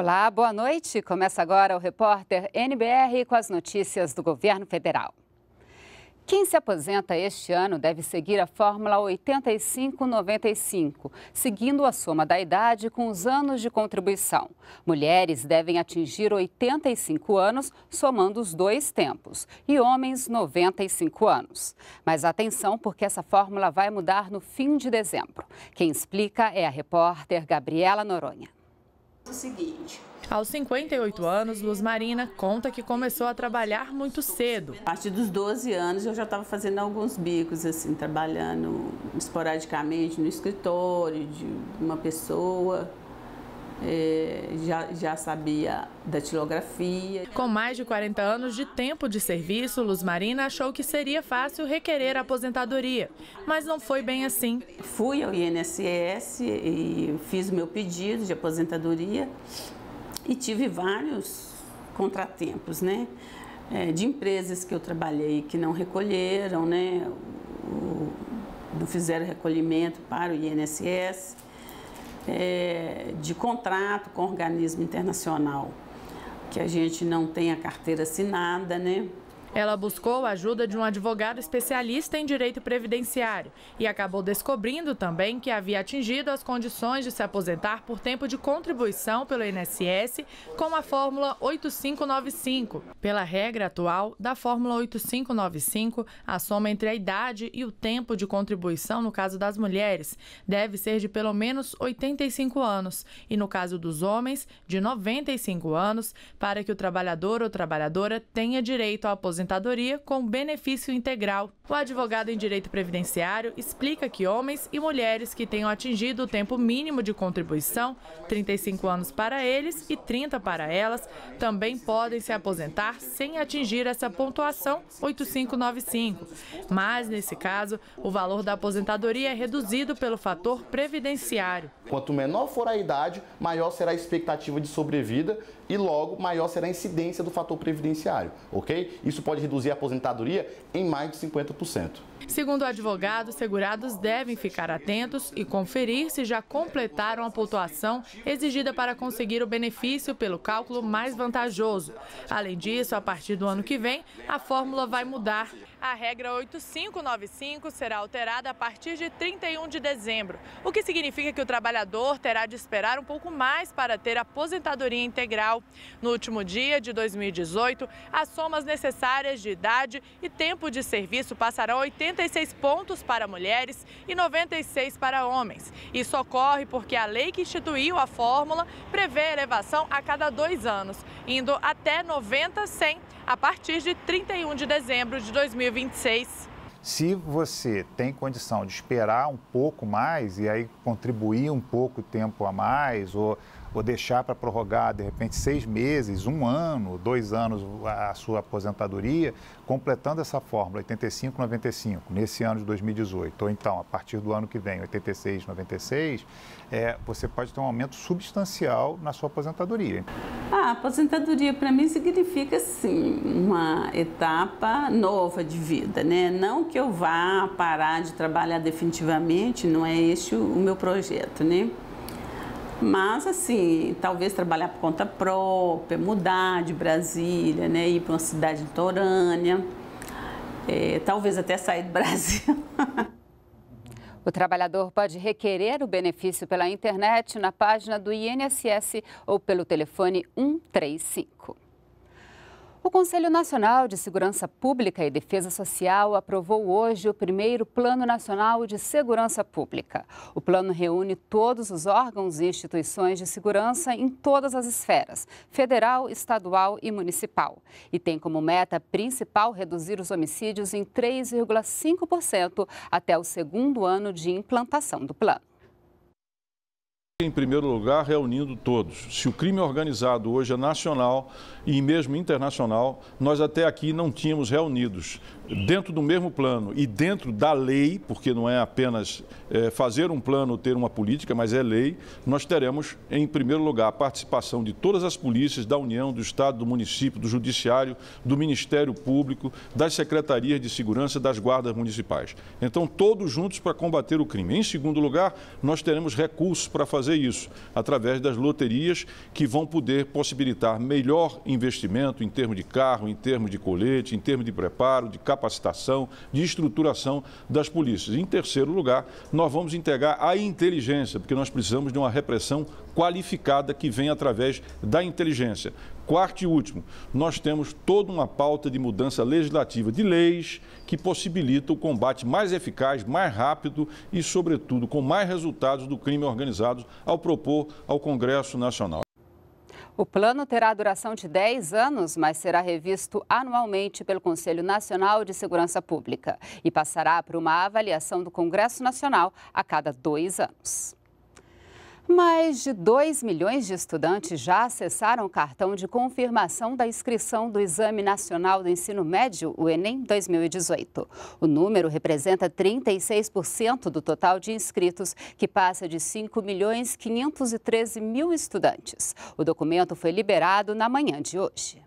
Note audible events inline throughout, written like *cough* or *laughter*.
Olá, boa noite. Começa agora o repórter NBR com as notícias do governo federal. Quem se aposenta este ano deve seguir a fórmula 85-95, seguindo a soma da idade com os anos de contribuição. Mulheres devem atingir 85 anos, somando os dois tempos, e homens 95 anos. Mas atenção, porque essa fórmula vai mudar no fim de dezembro. Quem explica é a repórter Gabriela Noronha o seguinte. Aos 58 anos, Luz Marina conta que começou a trabalhar muito cedo. A partir dos 12 anos eu já estava fazendo alguns bicos, assim, trabalhando esporadicamente no escritório de uma pessoa. É, já, já sabia da tilografia. Com mais de 40 anos de tempo de serviço, Luz Marina achou que seria fácil requerer a aposentadoria, mas não foi bem assim. Fui ao INSS e fiz o meu pedido de aposentadoria e tive vários contratempos, né? É, de empresas que eu trabalhei que não recolheram, né? O, não fizeram recolhimento para o INSS é, de contrato com organismo internacional, que a gente não tem a carteira assinada, né? Ela buscou a ajuda de um advogado especialista em direito previdenciário e acabou descobrindo também que havia atingido as condições de se aposentar por tempo de contribuição pelo INSS com a Fórmula 8595. Pela regra atual da Fórmula 8595, a soma entre a idade e o tempo de contribuição, no caso das mulheres, deve ser de pelo menos 85 anos e, no caso dos homens, de 95 anos, para que o trabalhador ou trabalhadora tenha direito à aposentadoria aposentadoria com benefício integral. O advogado em direito previdenciário explica que homens e mulheres que tenham atingido o tempo mínimo de contribuição, 35 anos para eles e 30 para elas, também podem se aposentar sem atingir essa pontuação 8595. Mas, nesse caso, o valor da aposentadoria é reduzido pelo fator previdenciário. Quanto menor for a idade, maior será a expectativa de sobrevida e, logo, maior será a incidência do fator previdenciário, ok? Isso pode reduzir a aposentadoria em mais de 50%. Segundo o advogado, segurados devem ficar atentos e conferir se já completaram a pontuação exigida para conseguir o benefício pelo cálculo mais vantajoso. Além disso, a partir do ano que vem, a fórmula vai mudar a regra 8595 será alterada a partir de 31 de dezembro, o que significa que o trabalhador terá de esperar um pouco mais para ter aposentadoria integral. No último dia de 2018, as somas necessárias de idade e tempo de serviço passarão 86 pontos para mulheres e 96 para homens. Isso ocorre porque a lei que instituiu a fórmula prevê elevação a cada dois anos, indo até 90, 100 a partir de 31 de dezembro de 2026. Se você tem condição de esperar um pouco mais e aí contribuir um pouco tempo a mais ou ou deixar para prorrogar, de repente, seis meses, um ano, dois anos a sua aposentadoria, completando essa fórmula 85-95 nesse ano de 2018, ou então a partir do ano que vem, 86-96, é, você pode ter um aumento substancial na sua aposentadoria. A ah, aposentadoria para mim significa, sim, uma etapa nova de vida, né? Não que eu vá parar de trabalhar definitivamente, não é esse o meu projeto, né? Mas, assim, talvez trabalhar por conta própria, mudar de Brasília, né? Ir para uma cidade litorânea, é, talvez até sair do *laughs* Brasil. O trabalhador pode requerer o benefício pela internet, na página do INSS ou pelo telefone 135. O Conselho Nacional de Segurança Pública e Defesa Social aprovou hoje o primeiro Plano Nacional de Segurança Pública. O plano reúne todos os órgãos e instituições de segurança em todas as esferas, federal, estadual e municipal, e tem como meta principal reduzir os homicídios em 3,5% até o segundo ano de implantação do plano em primeiro lugar, reunindo todos. Se o crime organizado hoje é nacional e mesmo internacional, nós até aqui não tínhamos reunidos dentro do mesmo plano e dentro da lei, porque não é apenas é, fazer um plano ter uma política, mas é lei, nós teremos, em primeiro lugar, a participação de todas as polícias da União, do Estado, do município, do Judiciário, do Ministério Público, das secretarias de segurança, das guardas municipais. Então, todos juntos para combater o crime. Em segundo lugar, nós teremos recursos para fazer fazer isso através das loterias que vão poder possibilitar melhor investimento em termos de carro, em termos de colete, em termos de preparo, de capacitação, de estruturação das polícias. Em terceiro lugar, nós vamos integrar a inteligência, porque nós precisamos de uma repressão qualificada que vem através da inteligência. Quarto e último, nós temos toda uma pauta de mudança legislativa de leis que possibilita o combate mais eficaz, mais rápido e, sobretudo, com mais resultados do crime organizado ao propor ao Congresso Nacional. O plano terá duração de 10 anos, mas será revisto anualmente pelo Conselho Nacional de Segurança Pública e passará por uma avaliação do Congresso Nacional a cada dois anos. Mais de 2 milhões de estudantes já acessaram o cartão de confirmação da inscrição do Exame Nacional do Ensino Médio, o Enem 2018. O número representa 36% do total de inscritos, que passa de 5 milhões 513 mil estudantes. O documento foi liberado na manhã de hoje.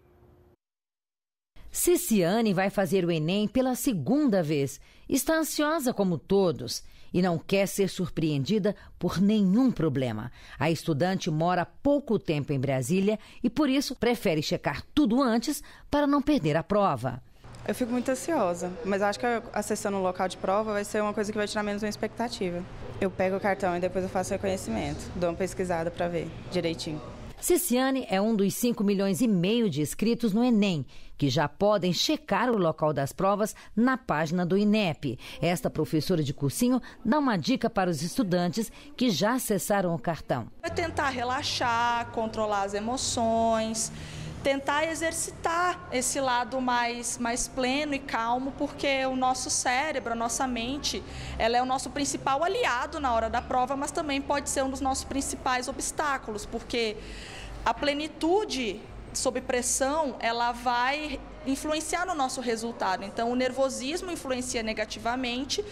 Ceciane vai fazer o Enem pela segunda vez. Está ansiosa como todos e não quer ser surpreendida por nenhum problema. A estudante mora pouco tempo em Brasília e por isso prefere checar tudo antes para não perder a prova. Eu fico muito ansiosa, mas acho que acessando o local de prova vai ser uma coisa que vai tirar menos uma expectativa. Eu pego o cartão e depois eu faço o reconhecimento, dou uma pesquisada para ver direitinho. Ciciane é um dos 5 milhões e meio de inscritos no Enem, que já podem checar o local das provas na página do INEP. Esta professora de cursinho dá uma dica para os estudantes que já acessaram o cartão. É tentar relaxar, controlar as emoções tentar exercitar esse lado mais, mais pleno e calmo, porque o nosso cérebro, a nossa mente, ela é o nosso principal aliado na hora da prova, mas também pode ser um dos nossos principais obstáculos, porque a plenitude sob pressão, ela vai influenciar no nosso resultado. Então, o nervosismo influencia negativamente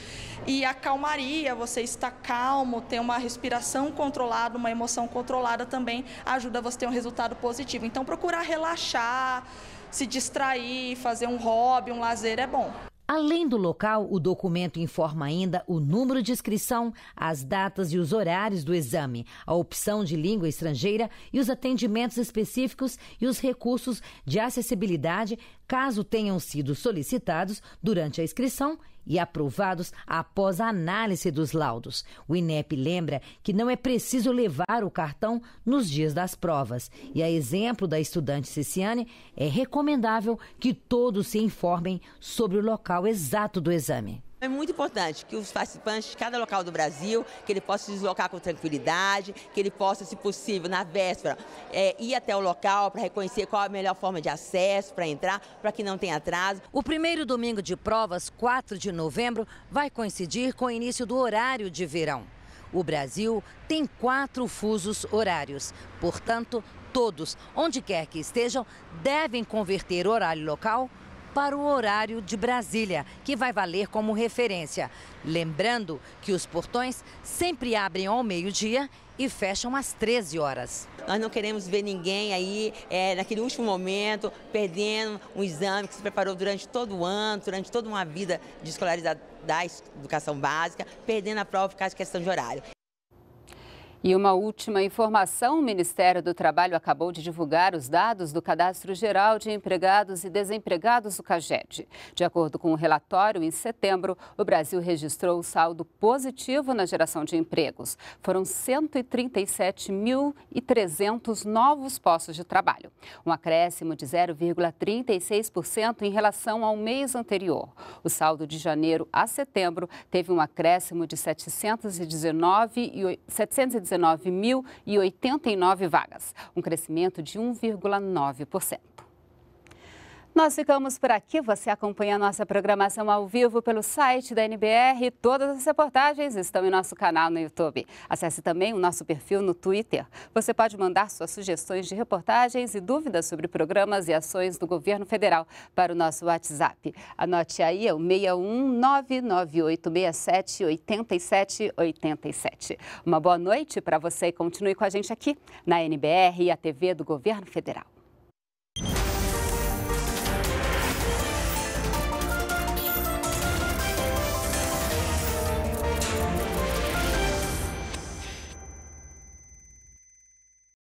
e a calmaria, você estar calmo, ter uma respiração controlada, uma emoção controlada também ajuda você a ter um resultado positivo. Então, procurar relaxar, se distrair, fazer um hobby, um lazer é bom. Além do local, o documento informa ainda o número de inscrição, as datas e os horários do exame, a opção de língua estrangeira e os atendimentos específicos e os recursos de acessibilidade, caso tenham sido solicitados durante a inscrição e aprovados após a análise dos laudos. O INEP lembra que não é preciso levar o cartão nos dias das provas. E a exemplo da estudante Ceciane, é recomendável que todos se informem sobre o local exato do exame. É muito importante que os participantes de cada local do Brasil, que ele possa se deslocar com tranquilidade, que ele possa, se possível, na véspera, é, ir até o local para reconhecer qual a melhor forma de acesso para entrar, para que não tenha atraso. O primeiro domingo de provas, 4 de novembro, vai coincidir com o início do horário de verão. O Brasil tem quatro fusos horários, portanto, todos, onde quer que estejam, devem converter horário local para o horário de Brasília, que vai valer como referência. Lembrando que os portões sempre abrem ao meio-dia e fecham às 13 horas. Nós não queremos ver ninguém aí, é, naquele último momento, perdendo um exame que se preparou durante todo o ano, durante toda uma vida de escolaridade da educação básica, perdendo a prova por causa de questão de horário. E uma última informação: o Ministério do Trabalho acabou de divulgar os dados do Cadastro Geral de Empregados e Desempregados do CAGED. De acordo com o um relatório, em setembro, o Brasil registrou um saldo positivo na geração de empregos. Foram 137.300 novos postos de trabalho, um acréscimo de 0,36% em relação ao mês anterior. O saldo de janeiro a setembro teve um acréscimo de 719 e 719 119.089 vagas, um crescimento de 1,9%. Nós ficamos por aqui. Você acompanha a nossa programação ao vivo pelo site da NBR. Todas as reportagens estão em nosso canal no YouTube. Acesse também o nosso perfil no Twitter. Você pode mandar suas sugestões de reportagens e dúvidas sobre programas e ações do governo federal para o nosso WhatsApp. Anote aí, é o 61998678787. Uma boa noite para você e continue com a gente aqui na NBR e a TV do Governo Federal.